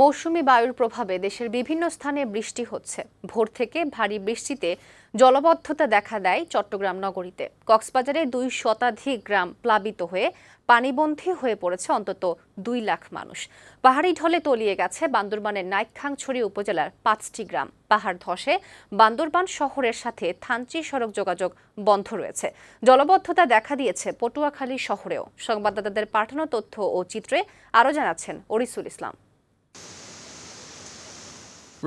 মৌসুমি বায়ুর প্রভাবে দেশের বিভিন্ন স্থানে বৃষ্টি হচ্ছে ভোর থেকে ভারী বৃষ্টিতে জলবদ্ধতা দেখা দেয় চট্টগ্রাম নগরীতে কক্সবাজারে দুই শতাধিক গ্রাম প্লাবিত হয়ে পানিবন্ধী হয়ে পড়েছে অন্তত দুই লাখ মানুষ পাহাড়ি ঢলে তলিয়ে গেছে বান্দরবানের নাইকখাংছড়ি উপজেলার পাঁচটি গ্রাম পাহাড় ধসে বান্দরবান শহরের সাথে থানচি সড়ক যোগাযোগ বন্ধ রয়েছে জলবদ্ধতা দেখা দিয়েছে পটুয়াখালী শহরেও সংবাদদাতাদের পাঠানো তথ্য ও চিত্রে আরও জানাচ্ছেন অরিসুল ইসলাম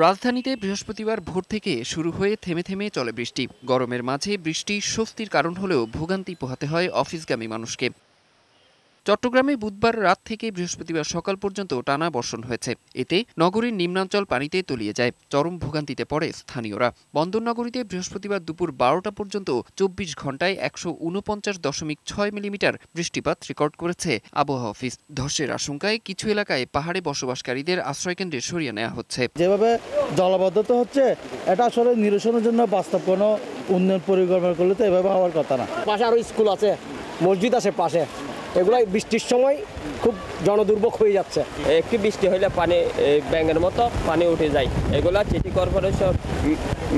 রাজধানীতে বৃহস্পতিবার ভোর থেকে শুরু হয়ে থেমে থেমে চলে বৃষ্টি গরমের মাঝে বৃষ্টি স্বস্তির কারণ হলেও ভোগান্তি পোহাতে হয় অফিসগামী মানুষকে চট্টগ্রামে বুধবার রাত থেকে বৃহস্পতিবার সকাল পর্যন্ত টানা বর্ষণ হয়েছে এতে নগরীর নিম্নাঞ্চল পানিতে তলিয়ে যায় চরম ভোগান্তিতে পড়ে স্থানীয়রা বন্দরনগরীতে বৃহস্পতিবার দুপুর বারোটা পর্যন্ত চব্বিশ ঘন্টায় একশো উনপঞ্চাশ দশমিক ছয় মিলিমিটার বৃষ্টিপাত রেকর্ড করেছে আবহাওয়া অফিস ধসের আশঙ্কায় কিছু এলাকায় পাহাড়ে বসবাসকারীদের আশ্রয়কেন্দ্রে সরিয়ে নেওয়া হচ্ছে যেভাবে জলবদ্ধতা হচ্ছে এটা আসলে নিরসনের জন্য বাস্তব কোনো উন্নয়ন পরিকল্পনা করলে তো এভাবে হওয়ার কথা না পাশে আরও স্কুল আছে মসজিদ আছে পাশে এগুলো বৃষ্টির সময় খুব জনদুর্ভোগ হয়ে যাচ্ছে একটি বৃষ্টি হইলে পানি ব্যাঙের মতো পানি উঠে যায় এগুলা সিটি কর্পোরেশন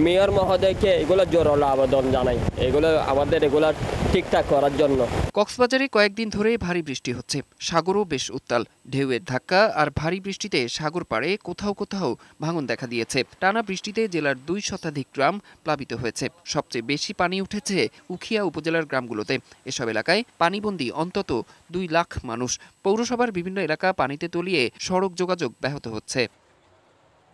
মেয়র মহোদয়কে এগুলো জোরালো আবেদন জানাই এগুলো আমাদের এগুলা ঠিকঠাক করার জন্য কক্সবাজারে কয়েকদিন ধরে ভারী বৃষ্টি হচ্ছে সাগরও বেশ উত্তাল ঢেউয়ের ধাক্কা আর ভারী বৃষ্টিতে সাগর পাড়ে কোথাও কোথাও ভাঙন দেখা দিয়েছে টানা বৃষ্টিতে জেলার দুই শতাধিক গ্রাম প্লাবিত হয়েছে সবচেয়ে বেশি পানি উঠেছে উখিয়া উপজেলার গ্রামগুলোতে এসব এলাকায় পানিবন্দী অন্তত দুই লাখ মানুষ পৌরসভার বিভিন্ন এলাকা পানিতে তলিয়ে সড়ক যোগাযোগ ব্যাহত হচ্ছে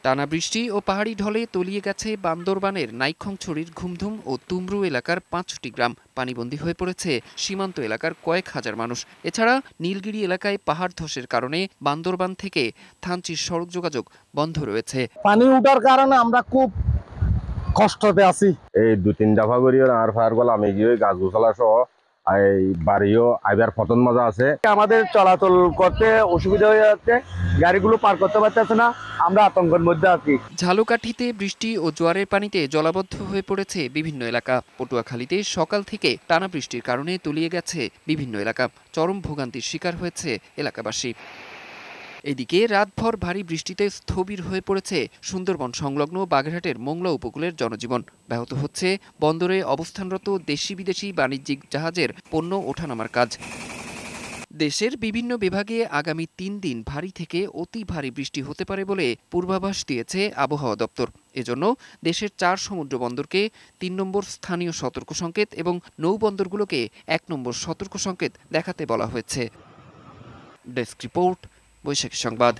টানা বৃষ্টি ও পাহাড়ি ঢলে তলিয়ে গেছে বান্দরবানের নাইক্ষংছড়ির ঘুমধুম ও তুমরু এলাকার পাঁচটি গ্রাম পানিবন্দী হয়ে পড়েছে সীমান্ত এলাকার কয়েক হাজার মানুষ এছাড়া নীলগিরি এলাকায় পাহাড় ধসের কারণে বান্দরবান থেকে থানচির সড়ক যোগাযোগ বন্ধ রয়েছে পানি উঠার কারণে আমরা খুব কষ্টতে আছি এই দু তিন দফা করি আর ফায়ার গলা আমি গিয়ে গাছ গোছালা সহ এই বাড়িও আইবার পতন মজা আছে আমাদের চলাচল করতে অসুবিধা হয়ে যাচ্ছে গাড়িগুলো পার করতে পারতেছে না আমরা আতঙ্কের মধ্যে আছি ঝালুকাঠিতে বৃষ্টি ও জোয়ারের পানিতে জলাবদ্ধ হয়ে পড়েছে বিভিন্ন এলাকা পটুয়াখালীতে সকাল থেকে টানা বৃষ্টির কারণে তলিয়ে গেছে বিভিন্ন এলাকা চরম ভোগান্তির শিকার হয়েছে এলাকাবাসী এদিকে রাতভর ভারী বৃষ্টিতে স্থবির হয়ে পড়েছে সুন্দরবন সংলগ্ন বাগেরহাটের মোংলা উপকূলের জনজীবন ব্যাহত হচ্ছে বন্দরে অবস্থানরত দেশি বিদেশি বাণিজ্যিক জাহাজের পণ্য ওঠানামার কাজ দেশের বিভিন্ন বিভাগে আগামী তিন দিন ভারী থেকে অতি ভারী বৃষ্টি হতে পারে বলে পূর্বাভাস দিয়েছে আবহাওয়া দপ্তর এজন্য দেশের চার সমুদ্র বন্দরকে তিন নম্বর স্থানীয় সতর্ক সংকেত এবং নৌবন্দরগুলোকে এক নম্বর সতর্ক সংকেত দেখাতে বলা হয়েছে ডেস্ক রিপোর্ট বৈশাখী সংবাদ